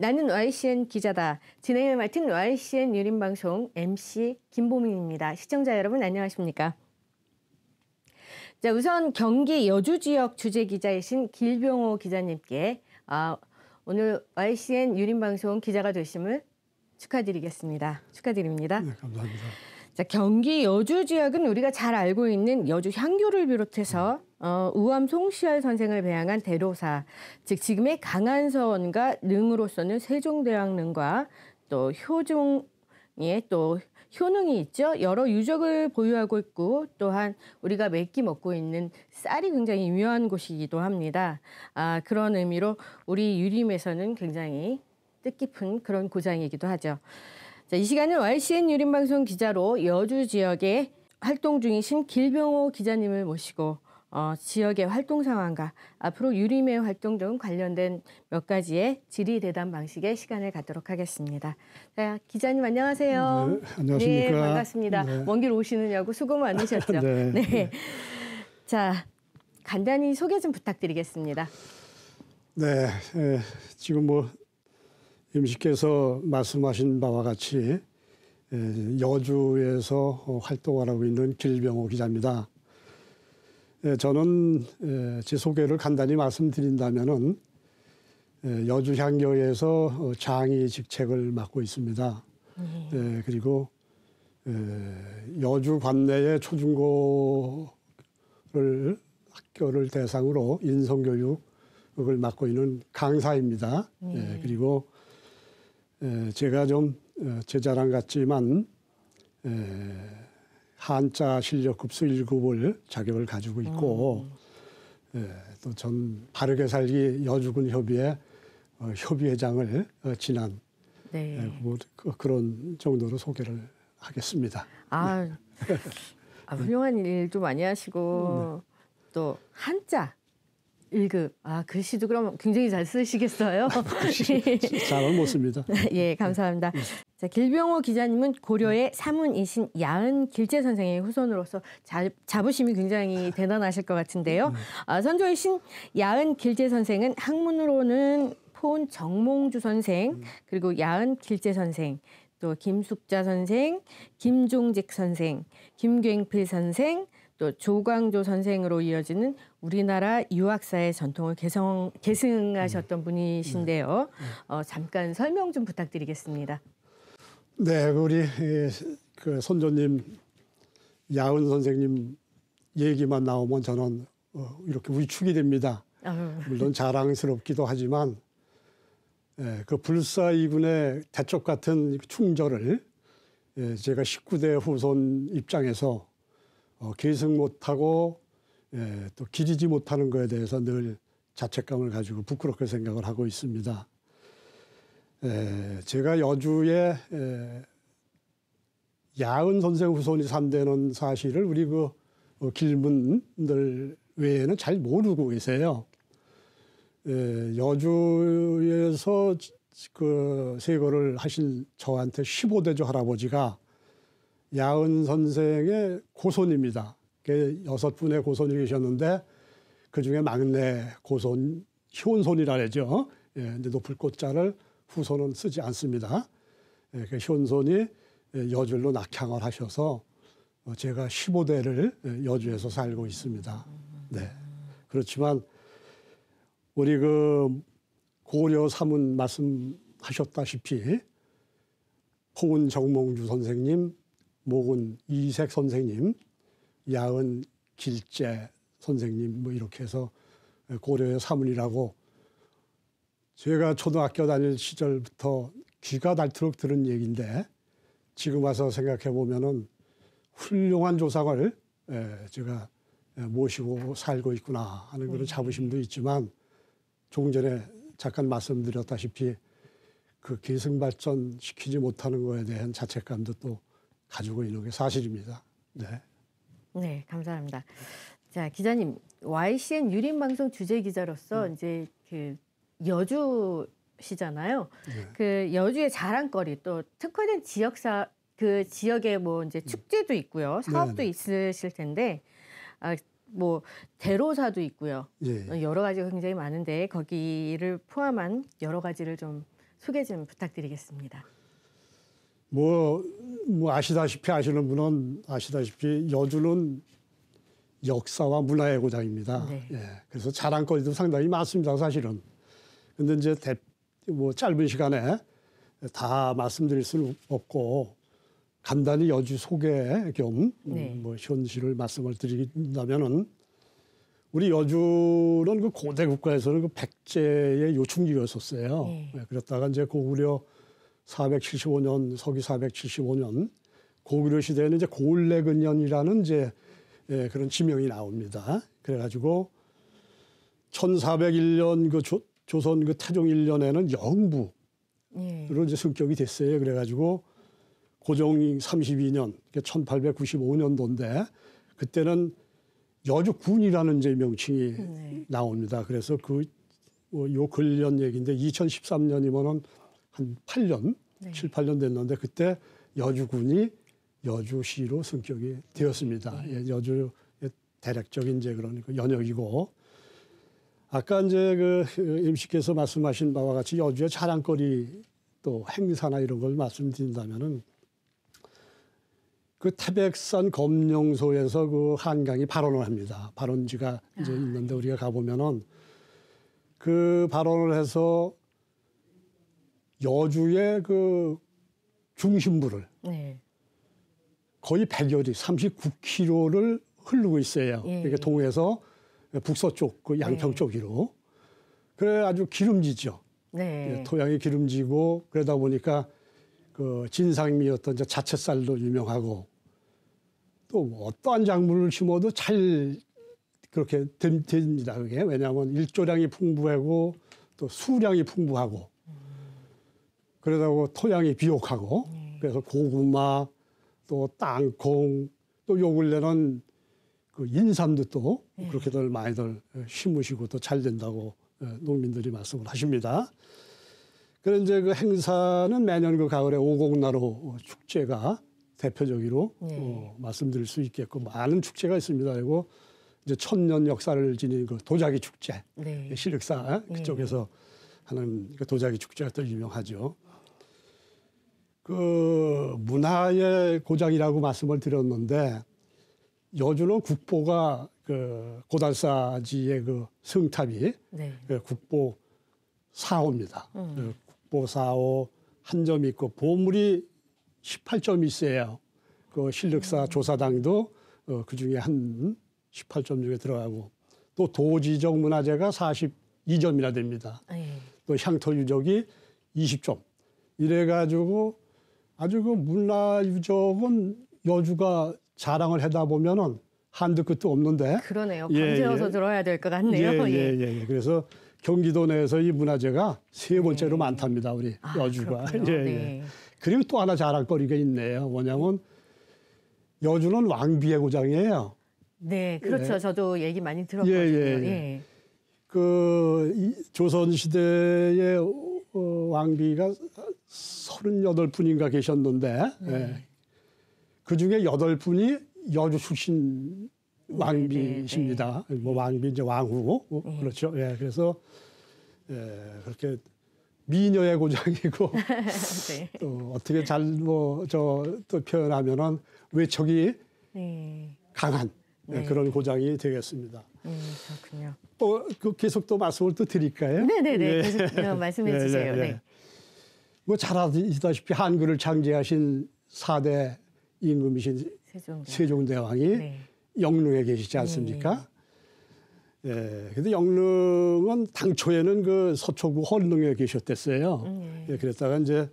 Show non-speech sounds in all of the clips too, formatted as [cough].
나는 YCN 기자다. 진행을 맡은 YCN 유림방송 MC 김보민입니다. 시청자 여러분 안녕하십니까? 자, 우선 경기 여주 지역 주재 기자이신 길병호 기자님께 아, 오늘 YCN 유림방송 기자가 되심을 축하드리겠습니다. 축하드립니다. 네, 감사합니다. 자, 경기 여주 지역은 우리가 잘 알고 있는 여주 향교를 비롯해서 어, 우암 송시열 선생을 배양한 대로사, 즉 지금의 강한서원과 능으로서는 세종대왕릉과 또 효종의 또 효능이 있죠. 여러 유적을 보유하고 있고 또한 우리가 매끼 먹고 있는 쌀이 굉장히 유명한 곳이기도 합니다. 아, 그런 의미로 우리 유림에서는 굉장히 뜻깊은 그런 고장이기도 하죠. 자, 이 시간은 YCN 유림방송 기자로 여주 지역에 활동 중이신 길병호 기자님을 모시고 어, 지역의 활동 상황과 앞으로 유림의 활동 등 관련된 몇 가지의 질의 대담 방식의 시간을 갖도록 하겠습니다. 자, 기자님 안녕하세요. 네, 안녕하십니까. 네, 반갑습니다. 네. 먼길 오시느냐고 수고 많으셨죠. [laughs] 네. 네. 자, 간단히 소개 좀 부탁드리겠습니다. 네, 예, 지금 뭐 임시께서 말씀하신 바와 같이 예, 여주에서 활동을 하고 있는 길병호 기자입니다. 예, 저는 예, 제 소개를 간단히 말씀드린다면은 여주향교에서 장의 직책을 맡고 있습니다. 네. 그리고 여주 관내의 초중고를 학교를 대상으로 인성교육을 맡고 있는 강사입니다. 네. 그리고 제가 좀제 어, 자랑 같지만 한자 실력 급수 1급을 자격을 가지고 있고 음. 또전 바르게 살기 여주군 협의회 어, 협의회장을 어, 지난 네. 뭐 그, 그런 정도로 소개를 하겠습니다. 아, 네. 아 훌륭한 일좀 많이 하시고 네. 또 한자 1급. 아, 글씨도 그 그럼 굉장히 잘 쓰시겠어요? 잘은 못 씁니다. 예, 감사합니다. 음. 자, 길병호 기자님은 고려의 사문이신 야은 길재 선생의 후손으로서 자, 자부심이 굉장히 대단하실 것 같은데요. 음. 아, 선조이신 야은 길재 선생은 학문으로는 포은 정몽주 선생, 음. 그리고 야은 길재 선생, 또 김숙자 선생, 김종직 선생, 김경필 선생, 또 조광조 선생으로 이어지는 우리나라 유학사의 전통을 개성, 계승하셨던 음. 분이신데요. 네. 네. 어, 잠깐 설명 좀 부탁드리겠습니다. 네, 그 우리 예, 그 선조님 야은 선생님 얘기만 나오면 저는 어, 이렇게 위축이 됩니다. 물론 자랑스럽기도 하지만 예, 그 불사 이군의 대쪽 같은 충절을 예, 제가 19대 후손 입장에서 어, 계승 못하고 예, 또 기리지 못하는 거에 대해서 늘 자책감을 가지고 부끄럽게 생각을 하고 있습니다. 에, 예, 제가 여주에 에, 예, 야은 선생 후손이 삼대는 사실을 우리 그 어, 길문들 외에는 잘 모르고 계세요. 에, 예, 여주에서 그 세거를 하신 저한테 15대조 할아버지가 야은 선생의 고손입니다. 그 여섯 분의 고손이 계셨는데 그 중에 막내 고손 효손이라 그러죠. 예, 근데 높을 꽃자를 후손은 쓰지 않습니다. 예, 그 효손이 여주로 낙향을 하셔서 어, 제가 15대를 예, 여주에서 살고 있습니다. 네. 그렇지만 우리 그 고려 사문 말씀하셨다시피 호은 정몽주 선생님, 목은 이색 선생님, 야은 길재 선생님 뭐 이렇게 해서 고려의 사문이라고 제가 초등학교 다닐 시절부터 귀가 닳도록 들은 얘기인데 지금 와서 생각해 보면은 훌륭한 조상을 예, 제가 모시고 살고 있구나 하는 그런 음. 자부심도 있지만 조금 전에 잠깐 말씀드렸다시피 그 기승 발전시키지 못하는 거에 대한 자책감도 또 가지고 있는 게 사실입니다. 네. 네, 감사합니다. 자, 기자님, YCN 유림 방송 주재 기자로서 음. 이제 그 여주시잖아요. 네. 그 여주의 자랑거리 또 특화된 지역사 그 지역에 뭐 이제 음. 축제도 있고요, 네, 사업도 네, 네. 있으실 텐데 아, 뭐 대로사도 있고요. 예. 어, 여러 가지가 굉장히 많은데 거기를 포함한 여러 가지를 좀 소개 좀 부탁드리겠습니다. 뭐, 뭐 아시다시피 아시는 분은 아시다시피 여주는 역사와 문화의 고장입니다. 네. 예, 그래서 자랑거리도 상당히 많습니다, 사실은. 근데 이제 대, 뭐 짧은 시간에 다 말씀드릴 수는 없고 간단히 여주 소개 겸뭐 음, 네. 현실을 말씀을 드린다면은 우리 여주는 그 고대 국가에서는 그 백제의 요충지였었어요. 네. 예, 그랬다가 이제 고구려 그 475년 서기 475년 고구려 시대에는 이제 고을래근년이라는 이제 예, 그런 지명이 나옵니다. 그래가지고 1401년 그 조, 조선 그 태종 1년에는 영부로 예. 이제 승격이 됐어요. 그래가지고 고종 32년, 1895년도인데 그러니까 그때는 여주군이라는 이제 명칭이 네. 나옵니다. 그래서 그요 뭐 근련 얘기인데 2013년이면은 한 8년, 네. 7, 8년 됐는데 그때 여주군이 여주시로 승격이 되었습니다. 네. 예, 여주 대략적인 이제 그러니까 연역이고 아까 이제 그임시께서 그 말씀하신 바와 같이 여주의 자랑거리 또 행사나 이런 걸 말씀드린다면은 그 태백산 검룡소에서 그 한강이 발언을 합니다. 발언지가 이제 아, 있는데 네. 우리가 가보면은 그발언을 해서 여주의 그 중심부를 네. 거의 100여리, 39km를 흐르고 있어요. 예. 이렇게 동해서 북서쪽, 그 양평 네. 쪽으로. 그래 아주 기름지죠. 네. 예, 토양이 기름지고 그러다 보니까 그 진상미였던 자채살도 유명하고 또 뭐 어떠한 작물을 심어도 잘 그렇게 됩니다. 그게 왜냐하면 일조량이 풍부하고 또 수량이 풍부하고 그러다 보 토양이 비옥하고 네. 그래서 고구마 또 땅콩 또 욕을 내는그 인삼도 또 네. 그렇게들 많이들 심으시고 또 잘 된다고 예, 농민들이 말씀을 하십니다. 그런 이제 그 행사는 매년 그 가을에 오곡나루 축제가 대표적으로 네. 어, 말씀드릴 수 있겠고 많은 축제가 있습니다. 그리고 이제 천년 역사를 지닌 그 도자기 축제, 네. 예, 실력사 네. 그쪽에서 하는 그 도자기 축제가 또 유명하죠. 그 문화의 고장이라고 말씀을 드렸는데 여주는 국보가 그 고달사지의 그 성탑이 네. 그 국보 사호입니다 음. 그 국보 사호 한 점 있고 보물이 18점이 있어요. 그 실력사 음. 조사당도 어, 그 중에 한 18점 중에 들어가고 또 도지적 문화재가 42점이나 됩니다. 예. 또 향토 유적이 20점. 이래 가지고 아주 그 문화 유적은 여주가 자랑을 하다 보면은 한도 끝도 없는데. 그러네요. 밤새워서 예, 예. 들어야 될 것 같네요. 예, 예, 예, 예, 예. 그래서 경기도 내에서 이 문화재가 세 네. 번째로 네. 많답니다. 우리 아, 여주가. 그 예, 네. 그리고 또 하나 자랑거리가 있네요. 뭐냐면 여주는 왕비의 고장이에요. 네, 그렇죠. 예. 저도 얘기 많이 예, 들었거든요. 예, 예, 그 조선 시대의 어, 왕비가 3 8 분인가 계셨는데 예. 네. 그 중에 8 분이 여주 출신 왕비십니다. 네, 네, 네. 뭐 왕비 이제 왕후 뭐 네. 그렇죠. 예, 그래서 예, 그렇게 미녀의 고장이고 [laughs] 네. 또 어떻게 잘 뭐 저 또 표현하면은 외척이 강한 예, 네. 그런 고장이 되겠습니다. 음, 그렇군요. 또그 계속 또 말씀을 또 드릴까요? 네네네. 네. 예. 계속 말씀해 [laughs] 주세요. 네. 뭐잘 아시다시피 한글을 창제하신 4대 임금이신 세종대왕. 이 네. 영릉에 계시지 네. 않습니까? 네. 예, 근데 영릉은 당초에는 그 서초구 헌릉에 계셨댔어요. 음, 네. 예, 그랬다가 이제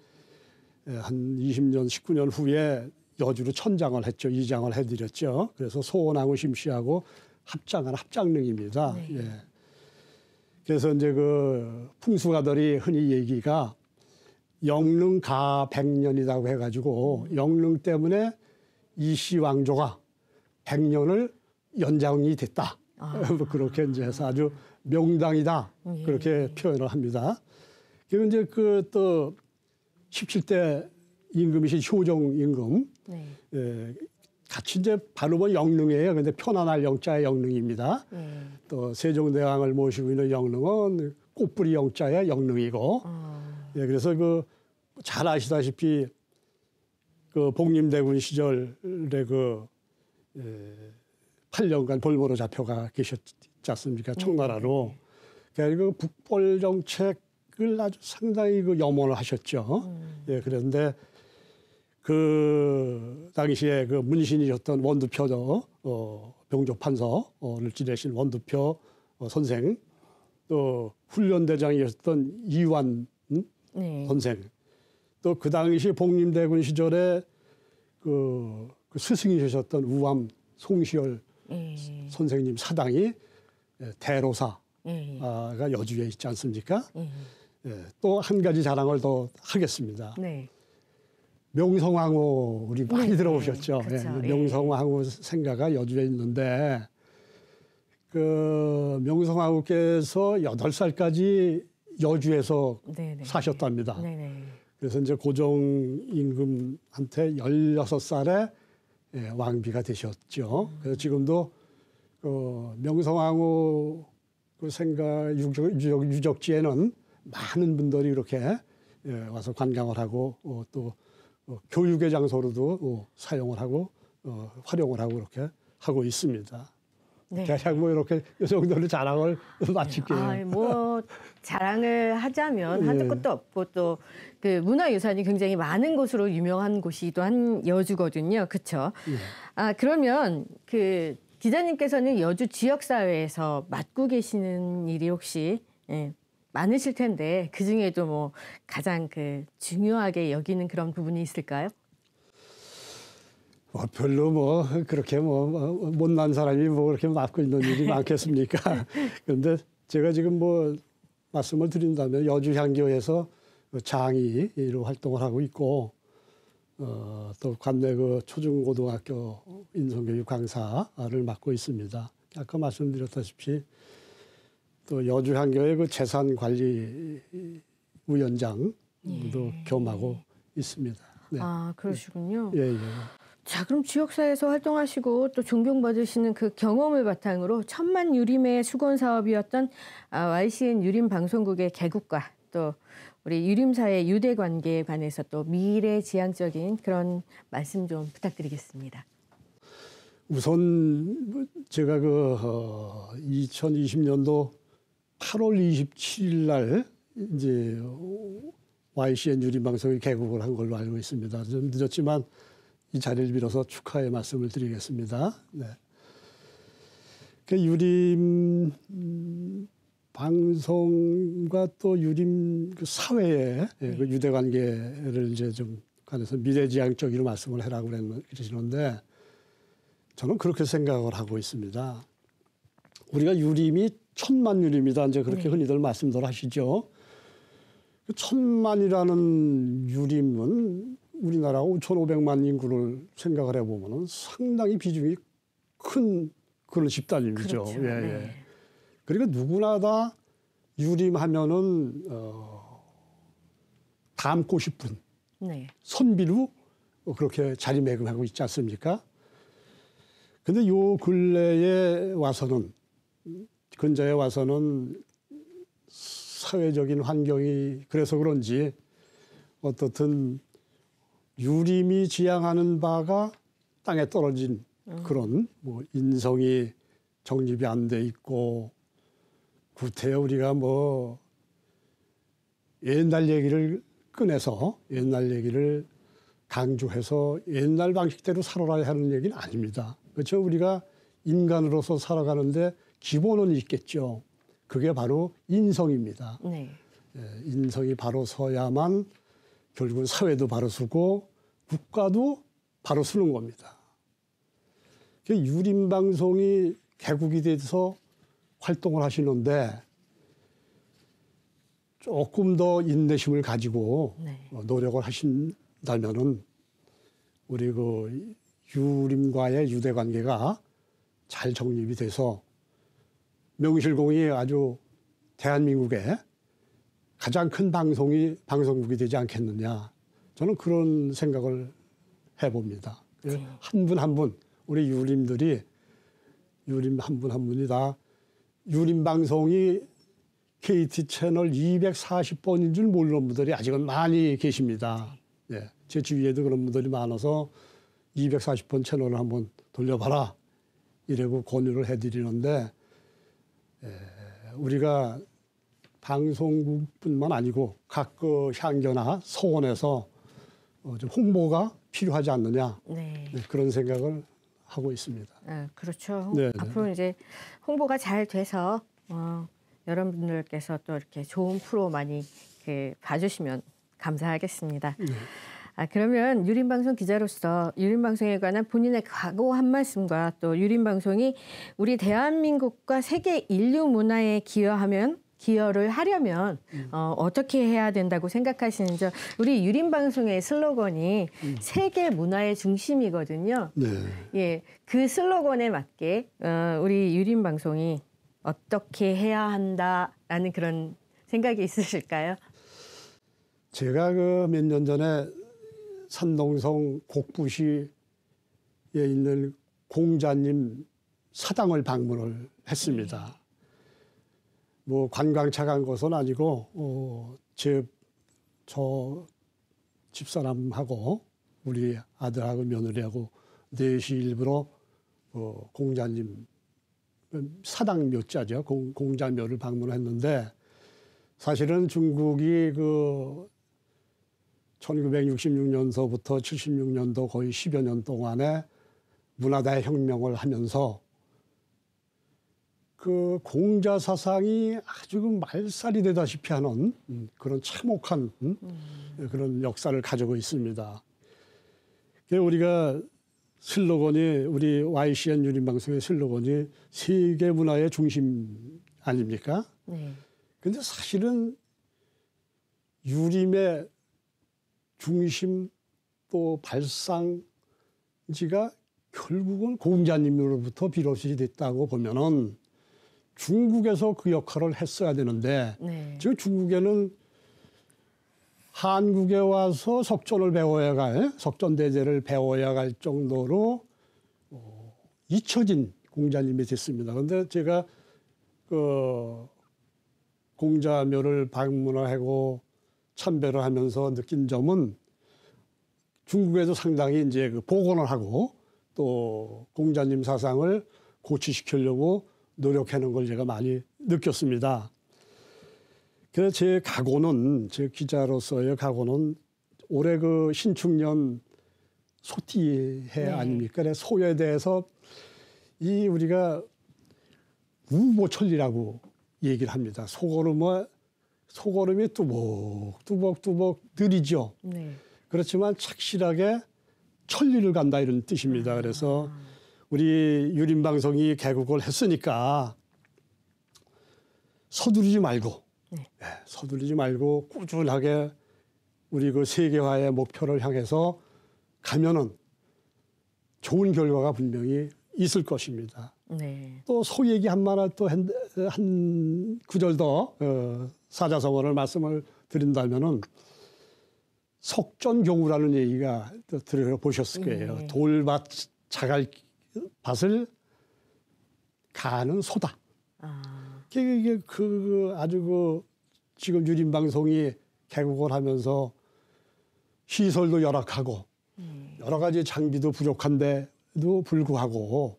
예, 한 20년, 19년 후에 여주로 천장을 했죠. 이장을 해드렸죠. 그래서 소원하고 심시하고 합장한 합장릉입니다. 네. 예. 그래서 이제 그 풍수가들이 흔히 얘기가 영릉가 백년이라고 해가지고 영릉 때문에 이씨 왕조가 백년을 연장이 됐다. 아. [laughs] 그렇게 이제 해서 아주 명당이다. 예. 그렇게 표현을 합니다. 그리고 이제 그 또 17대 임금이신 효종 임금. 네. 예, 같이 이제 바로 영릉이에요. 근데 편안할 영자의 영릉입니다. 예. 또 세종대왕을 모시고 있는 영릉은 꽃뿌리 영자의 영릉이고. 아. 예, 그래서 그 잘 아시다시피 그 복림대군 시절에 그 예, 8년간 볼보로 잡혀가 계셨지 않습니까? 네. 청나라로. 그래서 그 북벌 정책을 아주 상당히 그 염원을 하셨죠. 음. 예, 그런데 그 당시에 그 문신이셨던 원두표죠. 어, 병조판서를 지내신 원두표 어, 선생, 또 훈련대장이었던 이완 음? 네. 선생 또 그 당시 복림대군 시절에 그, 그 스승이셨던 우암 송시열 네. 선생님 사당이 예, 대로사가 네. 여주에 있지 않습니까? 네. 예, 또한 가지 자랑을 더 하겠습니다. 네. 명성황후 우리 많이 네. 들어보셨죠? 그 예, 명성황후 생가가 여주에 있는데 그 명성황후께서 8 살까지 여주에서 네네. 사셨답니다. 네네. 그래서 이제 고종 임금한테 1 6 살에 예, 왕비가 되셨죠. 음. 그래서 지금도 어, 명성황후 그 생가 유적, 유적, 유적지에는 많은 분들이 이렇게 예, 와서 관광을 하고 어, 또 어, 교육의 장소로도 어, 사용을 하고 어, 활용을 하고 이렇게 하고 있습니다. 네. 제가 뭐 이렇게 이 정도로 자랑을 마칠게요. 아, 뭐 자랑을 하자면 예. 한도 끝도 없고 또 그 문화유산이 굉장히 많은 곳으로 유명한 곳이기도 한 여주거든요. 그렇죠? 예. 아 그러면 그 기자님께서는 여주 지역 사회에서 맡고 계시는 일이 혹시 예, 많으실 텐데 그 중에도 뭐 가장 그 중요하게 여기는 그런 부분이 있을까요? 뭐 별로 뭐 그렇게 뭐, 뭐 못난 사람이 뭐 그렇게 맡고 있는 일이 [laughs] 많겠습니까? 그런데 제가 지금 뭐 말씀을 드린다면 여주향교에서 장이로 활동을 하고 있고 어, 또 관내 그 초중고등학교 인성교육 강사를 맡고 있습니다. 아까 말씀드렸다시피 또 여주향교의 그 재산 관리 위원장도 예. 겸하고 있습니다. 네. 아 그러시군요. 예 예. 자, 그럼 지역사회에서 활동하시고 또 존경받으시는 그 경험을 바탕으로 천만 유림의 수건 사업이었던 아, YCN 유림 방송국의 개국과 또 우리 유림사의 유대 관계에 관해서 또 미래 지향적인 그런 말씀 좀 부탁드리겠습니다. 우선 뭐 제가 그 어, 2020년도 8월 27일 날 이제 YCN 유림 방송이 개국을 한 걸로 알고 있습니다. 좀 늦었지만 이 자리를 빌어서 축하의 말씀을 드리겠습니다. 네. 그 유림 음, 방송과 또 유림 그 사회의 예, 그 네. 유대 관계를 이제 좀 관해서 미래지향적으로 말씀을 해라고 그러시는데 저는 그렇게 생각을 하고 있습니다. 우리가 유림이 천만 유림이다 이제 그렇게 네. 흔히들 말씀들 하시죠. 그 천만이라는 유림은 우리나라 5,500만 인구를 생각을 해보면은 상당히 비중이 큰 그런 집단이죠. 그렇죠. 예, 예. 네. 그리고 그러니까 누구나 다 유림하면은 어, 닮고 싶은 네. 선비로 그렇게 자리매김하고 있지 않습니까? 근데 요 근래에 와서는 근자에 와서는 사회적인 환경이 그래서 그런지 어떻든 유림이 지향하는 바가 땅에 떨어진 그런 뭐 인성이 정립이 안 돼 있고 구태여 우리가 뭐 옛날 얘기를 꺼내서 옛날 얘기를 강조해서 옛날 방식대로 살아라 하는 얘기는 아닙니다. 그렇죠? 우리가 인간으로서 살아가는데 기본은 있겠죠. 그게 바로 인성입니다. 네. 예, 인성이 바로 서야만 결국은 사회도 바로 서고 국가도 바로 서는 겁니다. 그 유림 방송이 개국이 돼서 활동을 하시는데 조금 더 인내심을 가지고 네. 어, 노력을 하신다면은 우리 그 유림과의 유대 관계가 잘 정립이 돼서 명실공히 아주 대한민국에 가장 큰 방송이 방송국이 되지 않겠느냐. 저는 그런 생각을 해봅니다. 한 분한 예, 네. 분, 우리 유림들이, 유림 한 분 한 분이 다 유림 방송이 KT 채널 240번인 줄 모르는 분들이 아직은 많이 계십니다. 예. 제 주위에도 그런 분들이 많아서 240번 채널을 한번 돌려봐라. 이래고 권유를 해드리는데, 예, 우리가 방송국뿐만 아니고 각 그 향교나 서원에서 어, 좀 홍보가 필요하지 않느냐 네. 네, 그런 생각을 하고 있습니다. 아, 그렇죠. 네네. 네. 앞으로 이제 홍보가 잘 돼서 어, 여러분들께서 또 이렇게 좋은 프로 많이 이 봐주시면 감사하겠습니다. 네. 아, 그러면 유림방송 기자로서 유림방송에 관한 본인의 과거 한 말씀과 또 유림방송이 우리 대한민국과 세계 인류 문화에 기여하면 기여를 하려면 음. 어, 어떻게 해야 된다고 생각하시는지 우리 유림 방송의 슬로건이 음. 세계 문화의 중심이거든요. 네. 예, 그 슬로건에 맞게 어, 우리 유림 방송이 어떻게 해야 한다라는 그런 생각이 있으실까요? 제가 그몇년 전에 산동성 곡부시에 있는 공자님 사당을 방문을 했습니다. 뭐 관광차 간 것은 아니고 어, 제저 집사람하고 우리 아들하고 며느리하고 4시 일부러 어, 공자님 사당묘자죠 공, 공자묘를 방문했는데 사실은 중국이 그 1966년서부터 76년도 거의 10여 년 동안에 문화대 혁명을 하면서 그 공자 사상이 아주 그 말살이 되다시피 하는 음, 그런 참혹한 음, 예, 그런 역사를 가지고 있습니다. 우리가 슬로건이 우리 YCN 유림방송의 슬로건이 세계 문화의 중심 아닙니까? 네. 근데 사실은 유림의 중심 또 발상지가 결국은 공자님으로부터 비롯이 됐다고 보면은 중국에서 그 역할을 했어야 되는데 네. 지금 중국에는 한국에 와서 석전을 배워야 갈 석전 대제를 배워야 갈 정도로 어, 잊혀진 공자님이 됐습니다. 그런데 제가 그 공자묘를 방문하고 참배를 하면서 느낀 점은 중국에도 상당히 이제 그 복원을 하고 또 공자님 사상을 고치시키려고 노력하는 걸 제가 많이 느꼈습니다. 그래서 제 각오는 제 기자로서의 각오는 올해 그 신축년 소띠해 네. 아닙니까? 그래 소에 대해서 이 우리가 우보천리라고 얘기를 합니다. 소걸음의 소걸음이 뚜벅뚜벅뚜벅 느리죠. 네. 그렇지만 착실하게 천리를 간다 이런 뜻입니다. 아. 그래서 아. 우리 유림 방송이 개국을 했으니까 서두르지 말고 네. 네, 서두르지 말고 꾸준하게 우리 그 세계화의 목표를 향해서 가면은 좋은 결과가 분명히 있을 것입니다. 네. 또 소얘기 한마나 또한 한 구절 더 어, 사자성어를 말씀을 드린다면은 석전경우라는 얘기가 들어보셨을 네. 거예요. 돌밭 자갈 그 밭을 가는 소다. 아. 그게그 그 아주 그 지금 유림 방송이 개국을 하면서 시설도 열악하고 음. 여러 가지 장비도 부족한데도 불구하고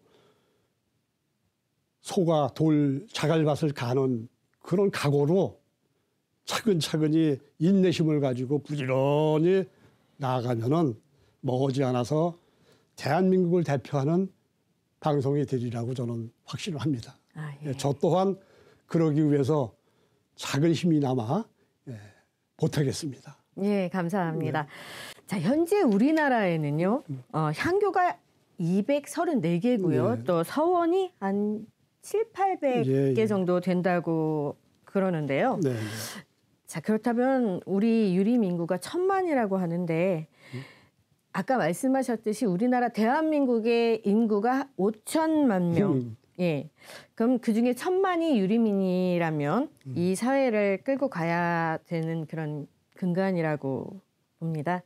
소가 돌 자갈밭을 가는 그런 각오로 차근차근히 인내심을 가지고 부지런히 나아가면은 머지 않아서 대한민국을 대표하는 방송이 되리라고 저는 확신을 합니다. 아, 예. 예 저 또한 그러기 위해서 작은 힘이 남아 예, 보태겠습니다. 예, 감사합니다. 네. 자, 현재 우리나라에는요, 어, 향교가 234개고요. 네. 예. 또 서원이 한 7, 800개 예, 예, 정도 된다고 그러는데요. 네, 자, 그렇다면 우리 유림 인구가 천만이라고 하는데 음? 아까 말씀하셨듯이 우리나라 대한민국의 인구가 5천만 명. 음. 예. 그럼 그 중에 천만이 유리민이라면 음. 이 사회를 끌고 가야 되는 그런 근간이라고 봅니다.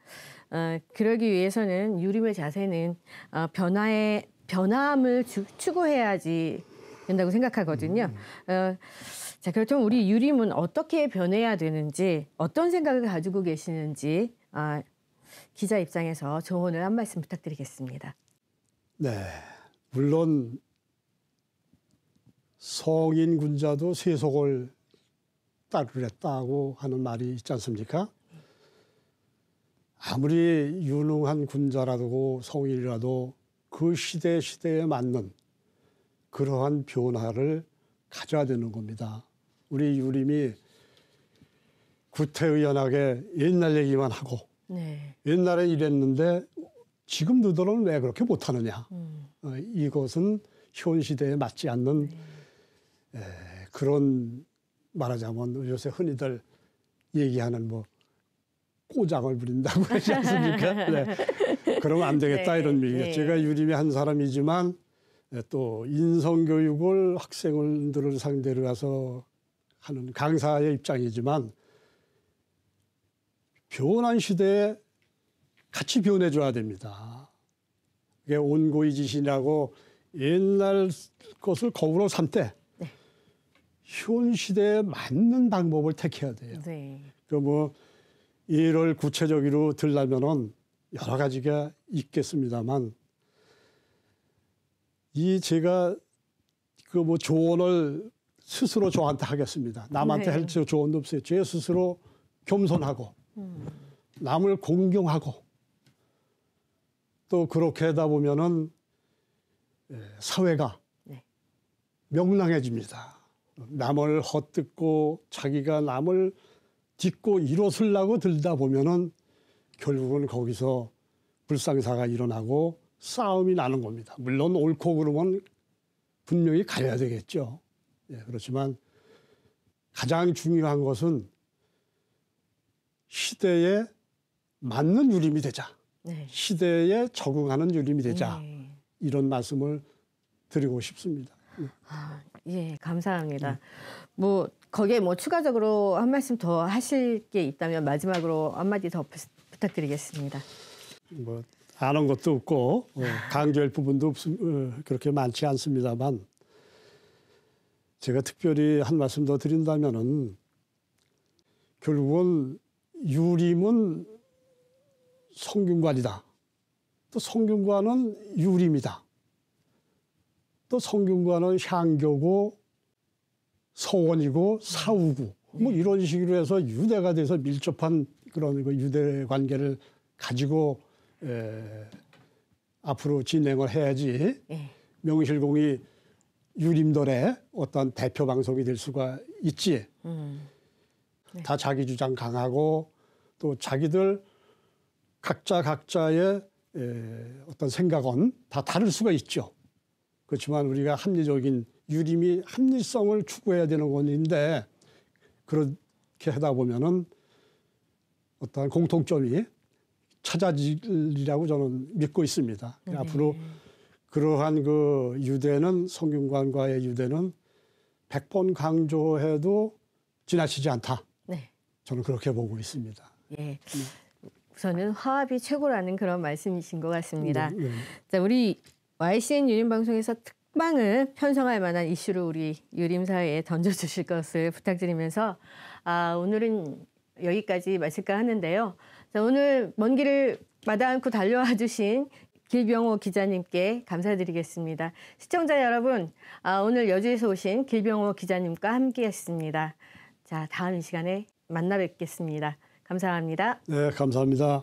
어, 그러기 위해서는 유림의 자세는 어, 변화의 변화함을 주, 추구해야지 된다고 생각하거든요. 음. 어, 자, 그렇다면 우리 유림은 어떻게 변해야 되는지, 어떤 생각을 가지고 계시는지, 아, 기자 입장에서 조언을 한 말씀 부탁드리겠습니다. 네, 물론 성인 군자도 세속을 따르랬다고 하는 말이 있지 않습니까? 아무리 유능한 군자라도 성인이라도 그 시대 시대에 맞는 그러한 변화를 가져야 되는 겁니다. 우리 유림이 구태의연하게 옛날 얘기만 하고 네. 옛날에 이랬는데 지금 너들은 왜 그렇게 못하느냐. 음. 어, 이것은 현 시대에 맞지 않는 네. 에, 그런 말하자면 요새 흔히들 얘기하는 뭐 꼬장을 부린다고 하지 않습니까? 네. 그러면 안 되겠다 네. 이런 얘기죠. 네. 제가 유림의 한 사람이지만 또 인성교육을 학생들을 상대로 해서 하는 강사의 입장이지만 변한 시대에 같이 변해줘야 됩니다. 이게 온고의 지신이라고 옛날 것을 거부로 삼때 네. 현 시대에 맞는 방법을 택해야 돼요. 네. 그뭐 이를 구체적으로 들라면은 여러 가지가 있겠습니다만 이 제가 그 뭐 조언을 스스로 저한테 하겠습니다. 남한테 네. 할 조언도 없어요. 제 스스로 겸손하고 남을 공경하고 또 그렇게 하다 보면은 예, 사회가 네. 명랑해집니다. 남을 헛듣고 자기가 남을 딛고 일어설라고 들다 보면은 결국은 거기서 불상사가 일어나고 싸움이 나는 겁니다. 물론 옳고 그름은 분명히 가야 려 되겠죠. 예, 그렇지만 가장 중요한 것은 시대에 맞는 유림이 되자. 네. 시대에 적응하는 유림이 되자. 네. 이런 말씀을 드리고 싶습니다. 네. 아, 예, 감사합니다. 네. 뭐 거기에 뭐 추가적으로 한 말씀 더 하실 게 있다면 마지막으로 한마디 더 부, 부탁드리겠습니다. 뭐 아는 것도 없고 어, 아. 강조할 부분도 없, 어, 그렇게 많지 않습니다만 제가 특별히 한 말씀 더 드린다면은 결국은 유림은 성균관이다. 또 성균관은 유림이다. 또 성균관은 향교고 서원이고 사우구 뭐 예. 이런 식으로 해서 유대가 돼서 밀접한 그런 그 유대 관계를 가지고 에, 앞으로 진행을 해야지 예. 명실공히 유림돌의 어떤 대표 방송이 될 수가 있지. 음. 네. 다 자기 주장 강하고 또 자기들 각자 각자의 에, 어떤 생각은 다 다를 수가 있죠. 그렇지만 우리가 합리적인 유림이 합리성을 추구해야 되는 원인데 그렇게 하다 보면은 어떠한 공통점이 찾아지이라고 저는 믿고 있습니다. 네. 앞으로 그러한 그 유대는 성균관과의 유대는 100번 강조해도 지나치지 않다. 저는 그렇게 보고 있습니다. 예. 네. 우선은 화합이 최고라는 그런 말씀이신 것 같습니다. 네, 네. 자, 우리 YCN 유림 방송에서 특방을 편성할 만한 이슈를 우리 유림 사회에 던져주실 것을 부탁드리면서 아, 오늘은 여기까지 마칠까 하는데요. 자, 오늘 먼 길을 마다않고 달려와 주신 길병호 기자님께 감사드리겠습니다. 시청자 여러분, 아, 오늘 여주에서 오신 길병호 기자님과 함께했습니다. 자, 다음 이 시간에 만나 뵙겠습니다. 감사합니다. 네, 감사합니다.